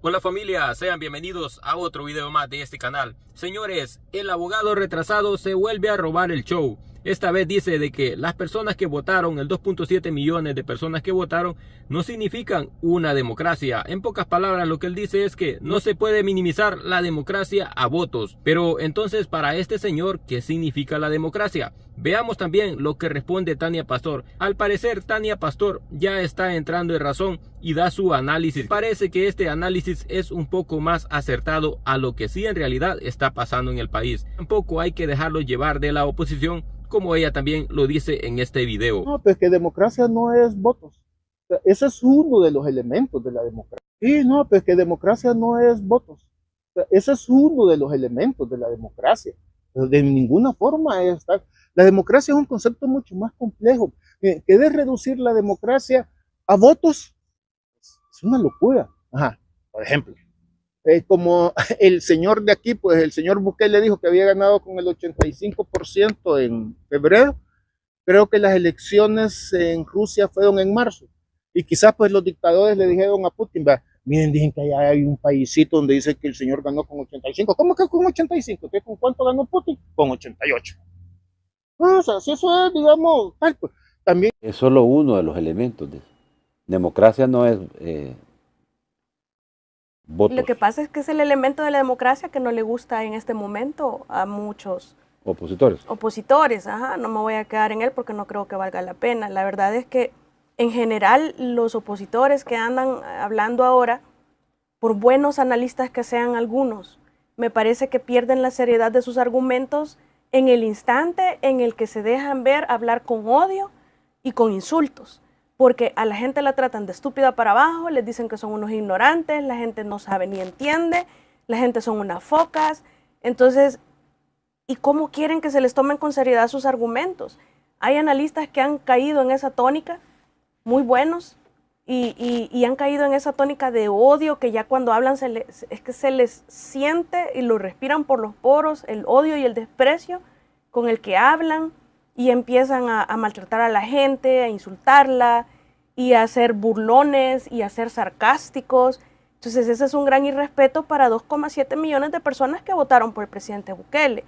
Hola familia, sean bienvenidos a otro video más de este canal. Señores, el abogado retrasado se vuelve a robar el show. Esta vez dice de que las personas que votaron, el 2.7 millones de personas que votaron, no significan una democracia. En pocas palabras, lo que él dice es que no se puede minimizar la democracia a votos. Pero entonces, para este señor, ¿qué significa la democracia? Veamos también lo que responde Tania Pastor. Al parecer, Tania Pastor ya está entrando en razón y da su análisis. Parece que este análisis es un poco más acertado a lo que sí en realidad está pasando en el país. Tampoco hay que dejarlo llevar de la oposición como ella también lo dice en este video. No, pues que democracia no es votos. O ese es uno de los elementos de la democracia. Sí, no, pues que democracia no es votos. O ese es uno de los elementos de la democracia. De ninguna forma es La democracia es un concepto mucho más complejo. Eh, de reducir la democracia a votos? Es una locura. Ajá. Por ejemplo, es como el señor de aquí, pues el señor Bukele dijo que había ganado con el 85% en febrero, creo que las elecciones en Rusia fueron en marzo. Y quizás pues los dictadores le dijeron a Putin, va, miren, dicen que hay un paísito donde dice que el señor ganó con 85. ¿Cómo que con 85? ¿Qué, ¿Con cuánto ganó Putin? Con 88. No, ah, o sea, si eso es, digamos, tal, pues, también... Es solo uno de los elementos. De... Democracia no es... Eh, lo que pasa es que es el elemento de la democracia que no le gusta en este momento a muchos. Opositores. Opositores, ajá, no me voy a quedar en él porque no creo que valga la pena. La verdad es que en general los opositores que andan hablando ahora, por buenos analistas que sean algunos, me parece que pierden la seriedad de sus argumentos en el instante en el que se dejan ver hablar con odio y con insultos porque a la gente la tratan de estúpida para abajo, les dicen que son unos ignorantes, la gente no sabe ni entiende, la gente son unas focas. Entonces, ¿y cómo quieren que se les tomen con seriedad sus argumentos? Hay analistas que han caído en esa tónica, muy buenos, y, han caído en esa tónica de odio que ya cuando hablan se les, es que se les siente y lo respiran por los poros, el odio y el desprecio con el que hablan y empiezan a, maltratar a la gente, a insultarla y a hacer burlones y a ser sarcásticos. Entonces ese es un gran irrespeto para 2,7 millones de personas que votaron por el presidente Bukele.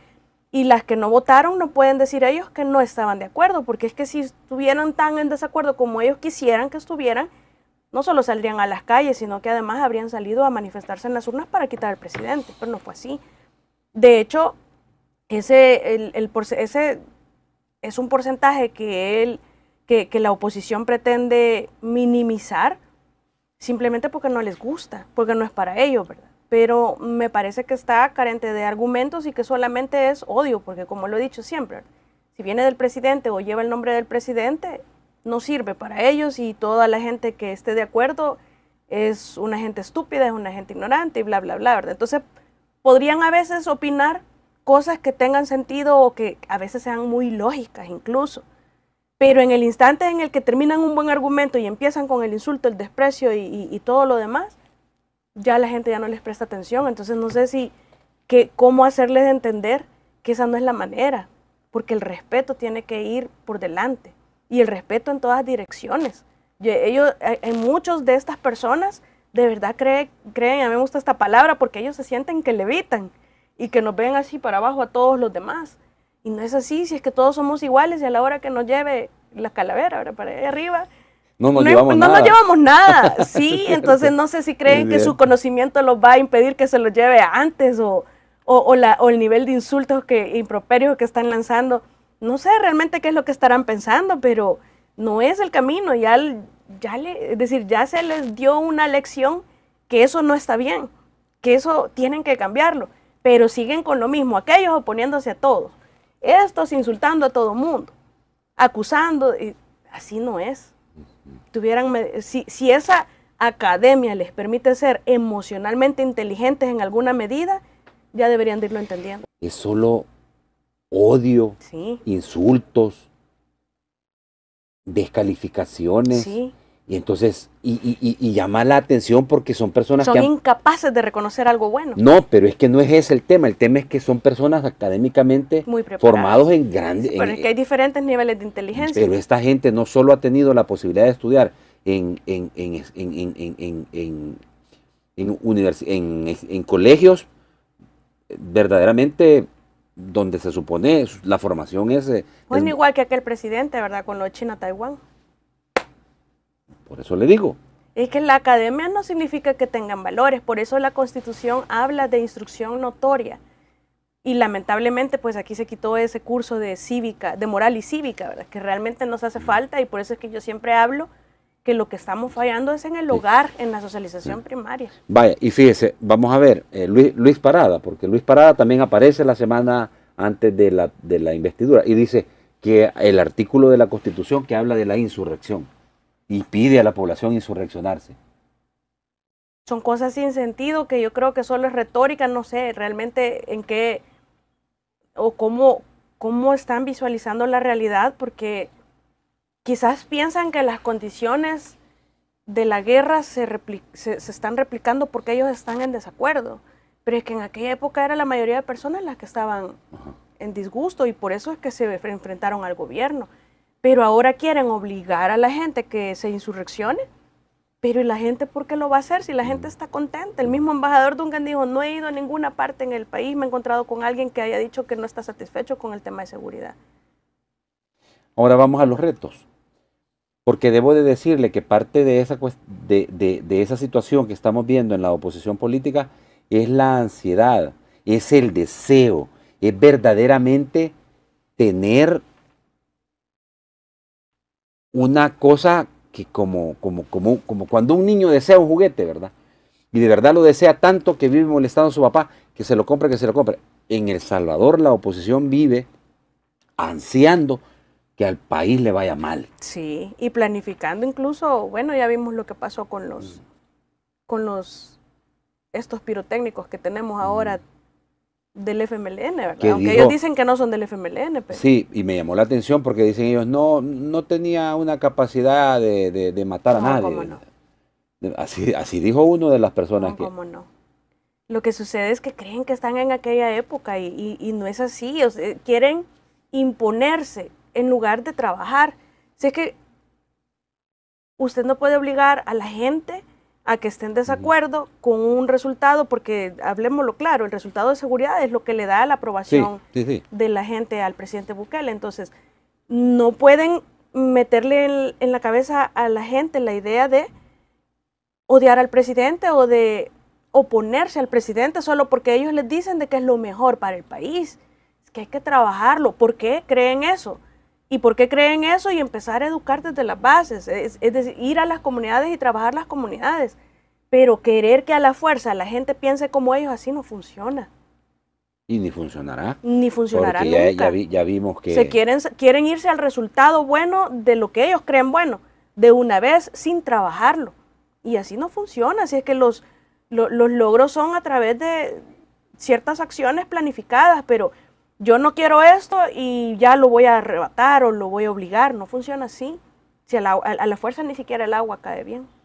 Y las que no votaron no pueden decir ellos que no estaban de acuerdo, porque es que si estuvieran tan en desacuerdo como ellos quisieran que estuvieran, no solo saldrían a las calles, sino que además habrían salido a manifestarse en las urnas para quitar al presidente, pero no fue así. De hecho, ese, el, ese es un porcentaje que, él, que, la oposición pretende minimizar simplemente porque no les gusta, porque no es para ellos, ¿verdad? Pero me parece que está carente de argumentos y que solamente es odio, porque como lo he dicho siempre, si viene del presidente o lleva el nombre del presidente, no sirve para ellos y toda la gente que esté de acuerdo es una gente estúpida, es una gente ignorante y bla, bla, bla, ¿verdad? Entonces, podrían a veces opinar cosas que tengan sentido o que a veces sean muy lógicas incluso. Pero en el instante en el que terminan un buen argumento y empiezan con el insulto, el desprecio y, todo lo demás, ya la gente ya no les presta atención. Entonces no sé si que, cómo hacerles entender que esa no es la manera, porque el respeto tiene que ir por delante y el respeto en todas direcciones. ellos, en muchos de estas personas de verdad creen, a mí me gusta esta palabra, porque ellos se sienten que levitan y que nos ven así para abajo a todos los demás. Y no es así, si es que todos somos iguales y a la hora que nos lleve la calavera ahora para allá arriba, no nos, no, llevamos no nada. nos llevamos nada. Sí, entonces no sé si creen que su conocimiento los va a impedir que se los lleve antes o, o, la, o el nivel de insultos que improperios que están lanzando. No sé realmente qué es lo que estarán pensando, pero no es el camino. Ya, ya es decir, ya se les dio una lección que eso no está bien, que eso tienen que cambiarlo pero siguen con lo mismo, aquellos oponiéndose a todos, estos insultando a todo mundo, acusando, y así no es. Tuvieran, si, esa academia les permite ser emocionalmente inteligentes en alguna medida, ya deberían irlo entendiendo. Es solo odio, insultos, descalificaciones. Y entonces, y, y, y, llama la atención porque son personas que... Son incapaces de reconocer algo bueno. No, pero es que no es ese el tema. El tema es que son personas académicamente Muy formados en grandes... Pero es que hay diferentes niveles de inteligencia. Pero esta gente no solo ha tenido la posibilidad de estudiar en, en, en colegios verdaderamente donde se supone la formación es... pues es, igual que aquel presidente, ¿verdad? Con lo China-Taiwán. Por eso le digo. Es que la academia no significa que tengan valores, por eso la Constitución habla de instrucción notoria. Y lamentablemente, pues aquí se quitó ese curso de cívica, de moral y cívica, Que realmente nos hace mm. falta y por eso es que yo siempre hablo que lo que estamos fallando es en el hogar, en la socialización primaria. Vaya, y fíjese, vamos a ver, eh, Luis, Parada, porque Luis Parada también aparece la semana antes de la, de la investidura y dice que el artículo de la Constitución que habla de la insurrección. Y pide a la población insurreccionarse. Son cosas sin sentido que yo creo que solo es retórica, no sé realmente en qué o cómo, cómo están visualizando la realidad, porque quizás piensan que las condiciones de la guerra se, están replicando porque ellos están en desacuerdo. Pero es que en aquella época era la mayoría de personas las que estaban en disgusto y por eso es que se enfrentaron al gobierno. Pero ahora quieren obligar a la gente que se insurreccione. Pero ¿y la gente por qué lo va a hacer si la gente mm. está contenta? El mismo embajador Duncan dijo, no he ido a ninguna parte en el país, me he encontrado con alguien que haya dicho que no está satisfecho con el tema de seguridad. Ahora vamos a los retos, porque debo de decirle que parte de esa, de, de esa situación que estamos viendo en la oposición política es la ansiedad, es el deseo, es verdaderamente tener una cosa que como, como, como, como cuando un niño desea un juguete, ¿verdad? Y de verdad lo desea tanto que vive molestando a su papá, que se lo compre, que se lo compre. En El Salvador la oposición vive ansiando que al país le vaya mal. Sí, y planificando incluso, bueno, ya vimos lo que pasó con los, mm. con los, estos pirotécnicos que tenemos ahora, mm del FMLN, Aunque ellos dicen que no son del FMLN. Sí, y me llamó la atención porque dicen ellos, no, no tenía una capacidad de, matar a nadie. Así, así dijo uno de las personas que... ¿Cómo no? Lo que sucede es que creen que están en aquella época y, no es así. quieren imponerse en lugar de trabajar. Es que usted no puede obligar a la gente a que estén desacuerdo con un resultado, porque hablemoslo claro, el resultado de seguridad es lo que le da la aprobación de la gente al presidente Bukele. Entonces, no pueden meterle en, la cabeza a la gente la idea de odiar al presidente o de oponerse al presidente solo porque ellos les dicen de que es lo mejor para el país, es que hay que trabajarlo. ¿Por qué creen eso? ¿Y por qué creen eso? Y empezar a educar desde las bases, es, decir, ir a las comunidades y trabajar las comunidades. Pero querer que a la fuerza la gente piense como ellos, así no funciona. Y ni funcionará. Ni funcionará nunca. Ya, ya, vimos que... Se quieren, quieren irse al resultado bueno de lo que ellos creen bueno, de una vez sin trabajarlo. Y así no funciona. Así es que los, los logros son a través de ciertas acciones planificadas, pero yo no quiero esto y ya lo voy a arrebatar o lo voy a obligar. No funciona así. Si a a la fuerza ni siquiera el agua cae bien.